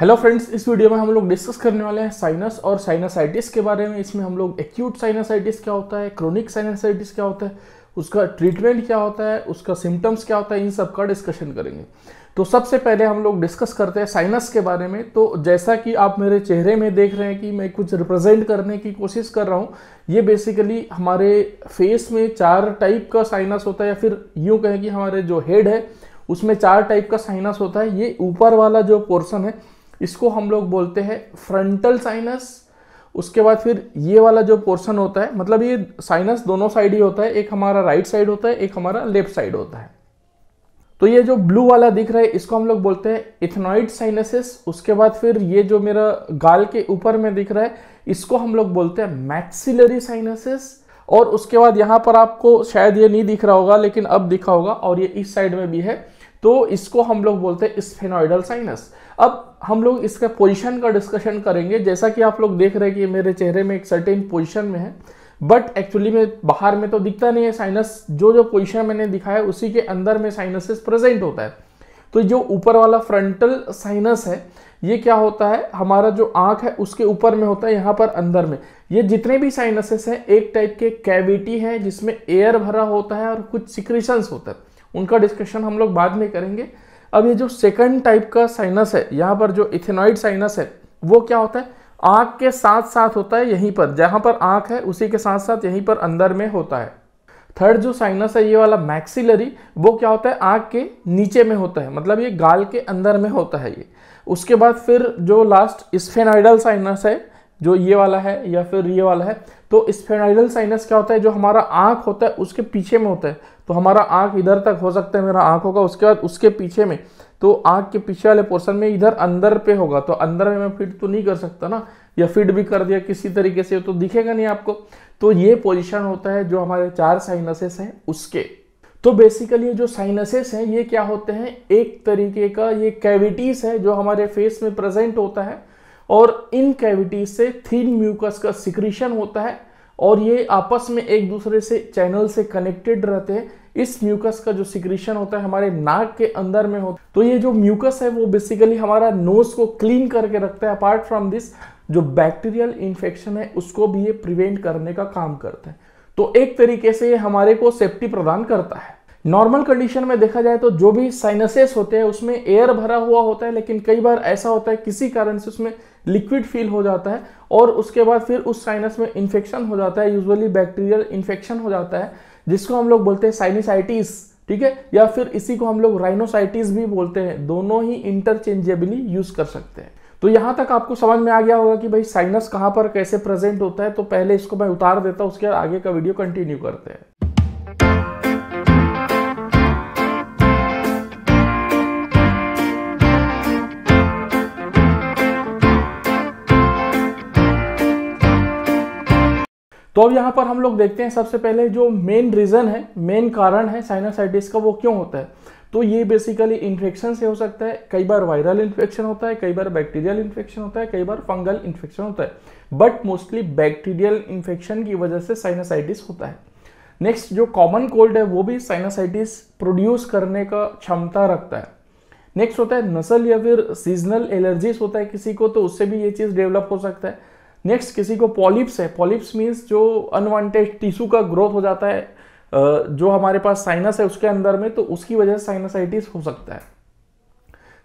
hello friends इस video में हम लोग डिस्कस करने वाले हैं साइनस और साइनसाइटिस के बारे में इसमें हम लोग एक्यूट साइनसाइटिस क्या होता है क्रोनिक साइनसाइटिस क्या होता है उसका ट्रीटमेंट क्या होता है उसका सिम्टम्स क्या होता है इन सब का डिस्कशन करेंगे तो सबसे पहले हम लोग डिस्कस करते हैं साइनस के बारे में तो जैसा कि आप मेरे चेहरे में देख रहे हैं कि मैं कुछ रिप्रेजेंट करने की कोशिश कर रहा हूँ ये बेसिकली हमारे फेस में चार टाइप का साइनस होता है या फिर यूँ कहें कि हमारे जो हेड है उसमें चार टाइप का साइनस होता है ये ऊपर वाला जो पोर्सन है इसको हम लोग बोलते हैं फ्रंटल साइनस उसके बाद फिर ये वाला जो पोर्शन होता है मतलब ये साइनस दोनों साइड ही होता है एक हमारा राइट साइड होता है एक हमारा लेफ्ट साइड होता है तो ये जो ब्लू वाला दिख रहा है इसको हम लोग बोलते हैं इथनॉइड साइनसिस उसके बाद फिर ये जो मेरा गाल के ऊपर में दिख रहा है इसको हम लोग बोलते हैं मैक्सिलरी साइनसिस और उसके बाद यहाँ पर आपको शायद ये नहीं दिख रहा होगा लेकिन अब दिखा होगा और ये इस साइड में भी है तो इसको हम लोग बोलते हैं स्फेनोइडल साइनस अब हम लोग इसका पोजीशन का डिस्कशन करेंगे जैसा कि आप लोग देख रहे हैं कि मेरे चेहरे में एक सर्टेन पोजीशन में है बट एक्चुअली में बाहर में तो दिखता नहीं है साइनस जो जो पोजीशन मैंने दिखाया उसी के अंदर में साइनसिस प्रेजेंट होता है तो जो ऊपर वाला फ्रंटल साइनस है ये क्या होता है हमारा जो आंख है उसके ऊपर में होता है यहाँ पर अंदर में ये जितने भी साइनसेस हैं एक टाइप के कैविटी है जिसमें एयर भरा होता है और कुछ सिक्रेशंस होता है उनका डिस्कशन हम लोग बाद में करेंगे अब ये जो सेकंड टाइप का साइनस है यहाँ पर जो इथेनॉइड साइनस है वो क्या होता है आँख के साथ साथ होता है यहीं पर जहाँ पर आँख है उसी के साथ साथ यहीं पर अंदर में होता है थर्ड जो साइनस है ये वाला मैक्सिलरी वो क्या होता है आँख के नीचे में होता है मतलब ये गाल के अंदर में होता है ये उसके बाद फिर जो लास्ट स्फेनाइडल साइनस है जो ये वाला है या फिर ये वाला है तो स्फेनाइडल साइनस क्या होता है जो हमारा आँख होता है उसके पीछे में होता है तो हमारा आँख इधर तक हो सकता है मेरा आँख होगा उसके बाद उसके पीछे में तो आँख के पीछे वाले पोर्सन में इधर अंदर पे होगा तो अंदर में मैं फिट तो नहीं कर सकता ना या फिट भी कर दिया किसी तरीके से तो दिखेगा नहीं आपको तो ये पोजिशन होता है जो हमारे चार साइनसेस हैं उसके तो बेसिकली जो साइनसेस हैं ये क्या होते हैं एक तरीके का ये कैविटीज़ है जो हमारे फेस में प्रेजेंट होता है और इन कैविटीज से थिन म्यूकस का सिक्रीशन होता है और ये आपस में एक दूसरे से चैनल से कनेक्टेड रहते हैं इस म्यूकस का जो सिक्रीशन होता है हमारे नाक के अंदर में होता है तो ये जो म्यूकस है वो बेसिकली हमारा नोज को क्लीन करके रखता है अपार्ट फ्रॉम दिस जो बैक्टीरियल इन्फेक्शन है उसको भी ये प्रिवेंट करने का काम करता है तो एक तरीके से ये हमारे को सेफ्टी प्रदान करता है नॉर्मल कंडीशन में देखा जाए तो जो भी साइनसेस होते हैं उसमें एयर भरा हुआ होता है लेकिन कई बार ऐसा होता है किसी कारण से उसमें लिक्विड फील हो जाता है और उसके बाद फिर उस साइनस में इन्फेक्शन हो जाता है यूजुअली बैक्टीरियल इन्फेक्शन हो जाता है जिसको हम लोग बोलते हैं साइनिसाइटिस ठीक है या फिर इसी को हम लोग राइनोसाइटिस भी बोलते हैं दोनों ही इंटरचेंजेबली यूज कर सकते हैं तो यहाँ तक आपको समझ में आ गया होगा कि भाई साइनस कहाँ पर कैसे प्रेजेंट होता है तो पहले इसको मैं उतार देता हूँ उसके आगे का वीडियो कंटिन्यू करते हैं तो अब यहाँ पर हम लोग देखते हैं सबसे पहले जो मेन रीज़न है मेन कारण है साइनासाइटिस का वो क्यों होता है तो ये बेसिकली इन्फेक्शन से हो सकता है कई बार वायरल इन्फेक्शन होता है कई बार बैक्टीरियल इन्फेक्शन होता है कई बार फंगल इन्फेक्शन होता है बट मोस्टली बैक्टीरियल इन्फेक्शन की वजह से साइनासाइटिस होता है नेक्स्ट जो कॉमन कोल्ड है वो भी साइनासाइटिस प्रोड्यूस करने का क्षमता रखता है नेक्स्ट होता है नसल या फिर सीजनल एलर्जीज होता है किसी को तो उससे भी ये चीज़ डेवलप हो सकता है नेक्स्ट किसी को पॉलिप्स है पॉलिप्स मीन्स जो अनवांटेड टिश्यू का ग्रोथ हो जाता है जो हमारे पास साइनस है उसके अंदर में तो उसकी वजह से साइनसाइटिस हो सकता है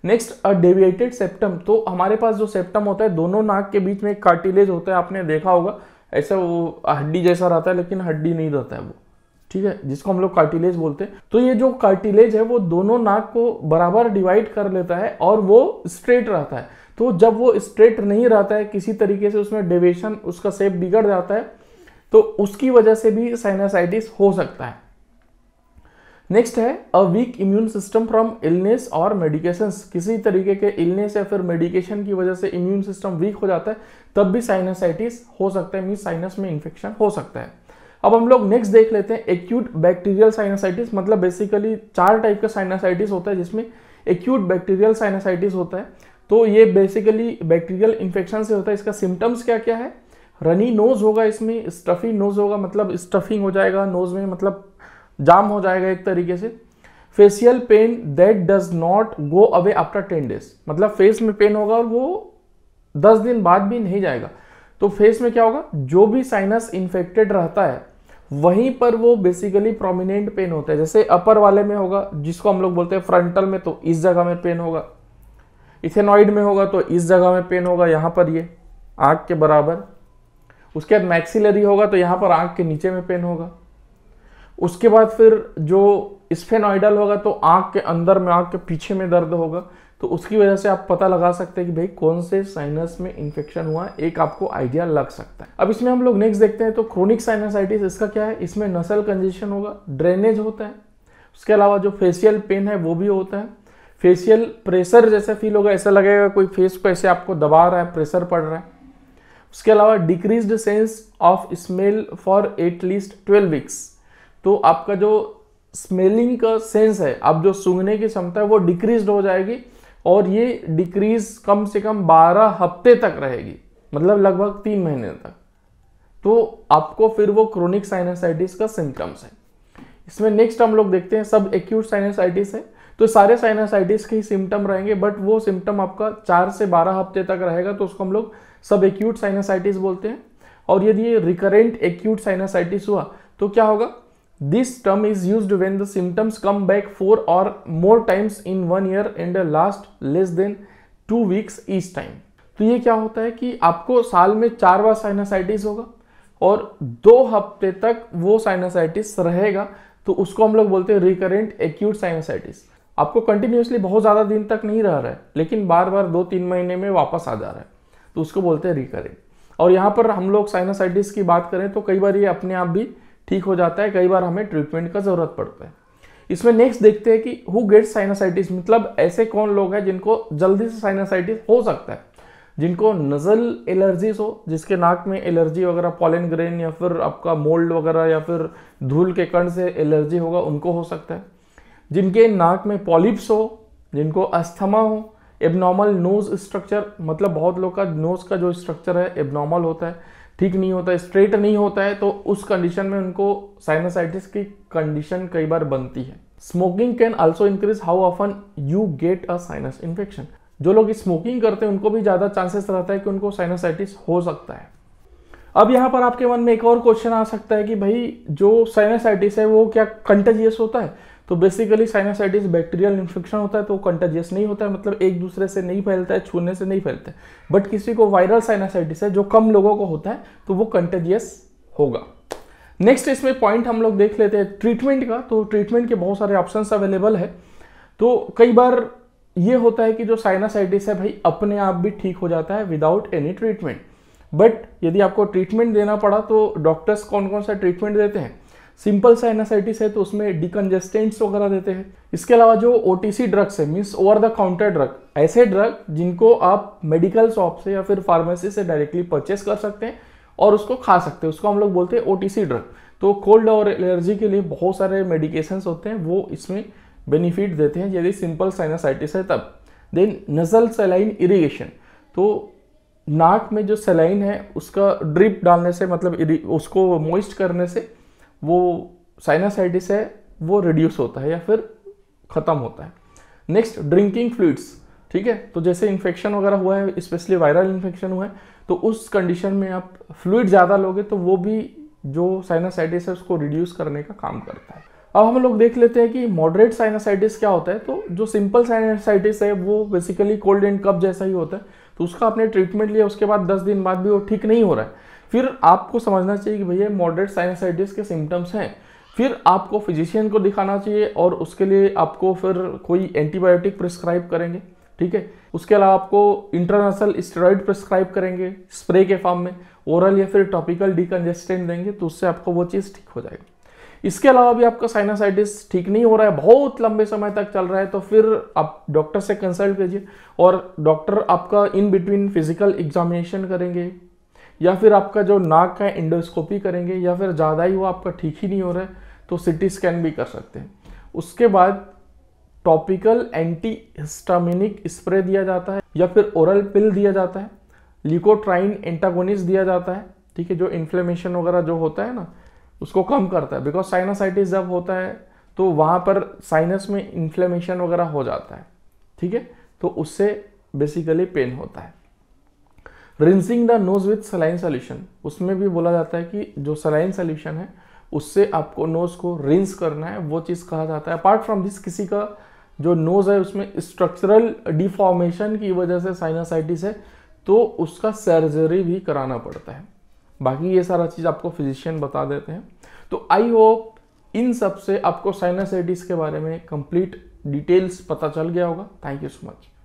नेक्स्ट अ डेविएटेड सेप्टम तो हमारे पास जो सेप्टम होता है दोनों नाक के बीच में एक कार्टिलेज होता है आपने देखा होगा ऐसा वो हड्डी जैसा रहता है लेकिन हड्डी नहीं रहता है वो ठीक है जिसको हम लोग कार्टिलेज बोलते हैं तो ये जो कार्टिलेज है वो दोनों नाक को बराबर डिवाइड कर लेता है और वो स्ट्रेट रहता है तो जब वो स्ट्रेट नहीं रहता है किसी तरीके से उसमें डेविएशन उसका सेप बिगड़ जाता है तो उसकी वजह से भी साइनासाइटिस हो सकता है नेक्स्ट है a weak immune system from illness और मेडिकेशन किसी तरीके के इलनेस या फिर मेडिकेशन की वजह से इम्यून सिस्टम वीक हो जाता है तब भी साइनासाइटिस हो सकता है मीन साइनस में इन्फेक्शन हो सकता है अब हम लोग नेक्स्ट देख लेते हैं एक्यूट बैक्टीरियल साइनासाइटिस मतलब बेसिकली चार टाइप का साइनासाइटिस होता है जिसमें एक्यूट बैक्टीरियल साइनासाइटिस होता है तो ये बेसिकली बैक्टीरियल इन्फेक्शन से होता है इसका सिम्टम्स क्या क्या है रनी नोज़ होगा इसमें स्टफी नोज़ होगा मतलब स्टफिंग हो जाएगा नोज़ में मतलब जाम हो जाएगा एक तरीके से facial pain that does not go away after ten days मतलब फेस में पेन होगा और वो दस दिन बाद भी नहीं जाएगा तो फेस में क्या होगा जो भी साइनस इन्फेक्टेड रहता है वहीं पर वो बेसिकली प्रोमिनेंट पेन होता है जैसे अपर वाले में होगा जिसको हम लोग बोलते हैं फ्रंटल में तो इस जगह में पेन होगा इथेनॉइड में होगा तो इस जगह में पेन होगा यहाँ पर ये आँख के बराबर उसके बाद मैक्सिलरी होगा तो यहाँ पर आँख के नीचे में पेन होगा उसके बाद फिर जो स्फेनॉइडल होगा तो आँख के अंदर में आँख के पीछे में दर्द होगा तो उसकी वजह से आप पता लगा सकते हैं कि भाई कौन से साइनस में इन्फेक्शन हुआ एक आपको आइडिया लग सकता है अब इसमें हम लोग नेक्स्ट देखते हैं तो क्रोनिक साइनसाइटिस इसका क्या है इसमें नसल कंजेशन होगा ड्रेनेज होता है उसके अलावा जो फेशियल पेन है वो भी होता है फेशियल प्रेशर जैसे फील होगा ऐसा लगेगा कोई फेस को ऐसे आपको दबा रहा है प्रेशर पड़ रहा है उसके अलावा decrease sense of smell for at least twelve weeks तो आपका जो स्मेलिंग का सेंस है आप जो सूंघने की क्षमता है वो डिक्रीज हो जाएगी और ये डिक्रीज कम से कम 12 हफ्ते तक रहेगी मतलब लगभग तीन महीने तक तो आपको फिर वो क्रोनिक साइनसाइटिस का सिम्टम्स है इसमें नेक्स्ट हम लोग देखते हैं सब एक्यूट साइनसाइटिस है तो सारे साइनासाइटिस के ही सिम्टम रहेंगे बट वो सिम्टम आपका चार से बारह हफ्ते तक रहेगा तो उसको हम लोग सब एक्यूट साइनासाइटिस बोलते हैं और यदि ये रिकरेंट एक्यूट साइनासाइटिस हुआ तो क्या होगा this term is use when the symptoms come back four or more times in one year and last less than two weeks each time तो ये क्या होता है कि आपको साल में चार बार साइनासाइटिस होगा और दो हफ्ते तक वो साइनासाइटिस रहेगा तो उसको हम लोग बोलते हैं रिकरेंट एक्यूट साइनासाइटिस आपको कंटिन्यूसली बहुत ज़्यादा दिन तक नहीं रह रहा है लेकिन बार बार दो तीन महीने में वापस आ जा रहा है तो उसको बोलते हैं रिकरिंग और यहाँ पर हम लोग साइनासाइटिस की बात करें तो कई बार ये अपने आप भी ठीक हो जाता है कई बार हमें ट्रीटमेंट का ज़रूरत पड़ता है इसमें नेक्स्ट देखते हैं कि हु गेट्स साइनासाइटिस मतलब ऐसे कौन लोग हैं जिनको जल्दी से साइनासाइटिस हो सकता है जिनको नज़ल एलर्जीज हो जिसके नाक में एलर्जी वगैरह पॉलन ग्रेन या फिर आपका मोल्ड वगैरह या फिर धूल के कण से एलर्जी होगा उनको हो सकता है जिनके नाक में पॉलिप्स हो जिनको अस्थमा हो एबनॉर्मल नोज स्ट्रक्चर मतलब बहुत लोग का नोज का जो स्ट्रक्चर है एबनॉर्मल होता है ठीक नहीं होता है स्ट्रेट नहीं होता है तो उस कंडीशन में उनको साइनासाइटिस की कंडीशन कई बार बनती है smoking can also increase how often you get a sinus infection जो लोग स्मोकिंग करते हैं उनको भी ज़्यादा चांसेस रहता है कि उनको साइनासाइटिस हो सकता है अब यहाँ पर आपके मन में एक और क्वेश्चन आ सकता है कि भाई जो साइनासाइटिस है वो क्या कंटेजियस होता है तो बेसिकली साइनासाइटिस बैक्टीरियल इन्फेक्शन होता है तो कंटेजियस नहीं होता है मतलब एक दूसरे से नहीं फैलता है छूने से नहीं फैलता है बट किसी को वायरल साइनासाइटिस है जो कम लोगों को होता है तो वो कंटेजियस होगा नेक्स्ट इसमें पॉइंट हम लोग देख लेते हैं ट्रीटमेंट का तो ट्रीटमेंट के बहुत सारे ऑप्शन अवेलेबल है तो कई बार ये होता है कि जो साइनासाइटिस है भाई अपने आप भी ठीक हो जाता है विदाउट एनी ट्रीटमेंट बट यदि आपको ट्रीटमेंट देना पड़ा तो डॉक्टर्स कौन कौन सा ट्रीटमेंट देते हैं सिंपल साइनासाइटिस है तो उसमें डिकनजेस्टेंट्स वगैरह देते हैं इसके अलावा जो ओ ड्रग्स है means over the counter drug ऐसे ड्रग जिनको आप मेडिकल शॉप से या फिर फार्मेसी से डायरेक्टली परचेस कर सकते हैं और उसको खा सकते हैं उसको हम लोग बोलते हैं ओ ड्रग तो कोल्ड और एलर्जी के लिए बहुत सारे मेडिकेशंस होते हैं वो इसमें बेनिफिट देते हैं यदि सिंपल साइनासाइटिस है तब देन नज़ल सेलाइन इरीगेशन तो नाक में जो सेलाइन है उसका ड्रिप डालने से मतलब उसको मोइस्ट करने से वो साइनासाइटिस है वो रिड्यूस होता है या फिर ख़त्म होता है नेक्स्ट ड्रिंकिंग फ्लूड्स ठीक है तो जैसे इन्फेक्शन वगैरह हुआ है स्पेशली वायरल इन्फेक्शन हुआ है तो उस कंडीशन में आप फ्लूड ज़्यादा लोगे तो वो भी जो साइनासाइटिस है उसको रिड्यूस करने का काम करता है अब हम लोग देख लेते हैं कि मॉडरेट साइनासाइटिस क्या होता है तो जो सिंपल साइनासाइटिस है वो बेसिकली कोल्ड एंड कप जैसा ही होता है तो उसका आपने ट्रीटमेंट लिया उसके बाद दस दिन बाद भी वो ठीक नहीं हो रहा है फिर आपको समझना चाहिए कि भैया मॉडरेट साइनसाइटिस के सिम्टम्स हैं फिर आपको फिजिशियन को दिखाना चाहिए और उसके लिए आपको फिर कोई एंटीबायोटिक प्रिस्क्राइब करेंगे ठीक है उसके अलावा आपको इंटरनेशनल स्टेरॉइड प्रिस्क्राइब करेंगे स्प्रे के फॉर्म में ओरल या फिर टॉपिकल डिकन्जेस्टेंट देंगे तो उससे आपको वो चीज़ ठीक हो जाएगी इसके अलावा भी आपका साइनासाइटिस ठीक नहीं हो रहा है बहुत लंबे समय तक चल रहा है तो फिर आप डॉक्टर से कंसल्ट कीजिए और डॉक्टर आपका इन बिटवीन फिजिकल एग्जामिनेशन करेंगे या फिर आपका जो नाक का इंडोस्कोपी करेंगे या फिर ज़्यादा ही वो आपका ठीक ही नहीं हो रहा है तो सिटी स्कैन भी कर सकते हैं उसके बाद टॉपिकल एंटी हिस्टामिनिक स्प्रे दिया जाता है या फिर ओरल पिल दिया जाता है लिकोट्राइन एंटागोनिस दिया जाता है ठीक है जो इन्फ्लेमेशन वगैरह जो होता है ना उसको कम करता है बिकॉज साइनासाइटिस जब होता है तो वहाँ पर साइनस में इन्फ्लेमेशन वगैरह हो जाता है ठीक है तो उससे बेसिकली पेन होता है rinsing the nose with saline solution उसमें भी बोला जाता है कि जो सलाइन सोल्यूशन है उससे आपको नोज को रिंस करना है वो चीज़ कहा जाता है अपार्ट फ्रॉम दिस किसी का जो नोज है उसमें स्ट्रक्चरल डिफॉर्मेशन की वजह से साइनासाइटिस है तो उसका सर्जरी भी कराना पड़ता है बाकी ये सारा चीज़ आपको फिजिशियन बता देते हैं तो आई होप इन सब से आपको साइनासाइटिस के बारे में कंप्लीट डिटेल्स पता चल गया होगा थैंक यू सो मच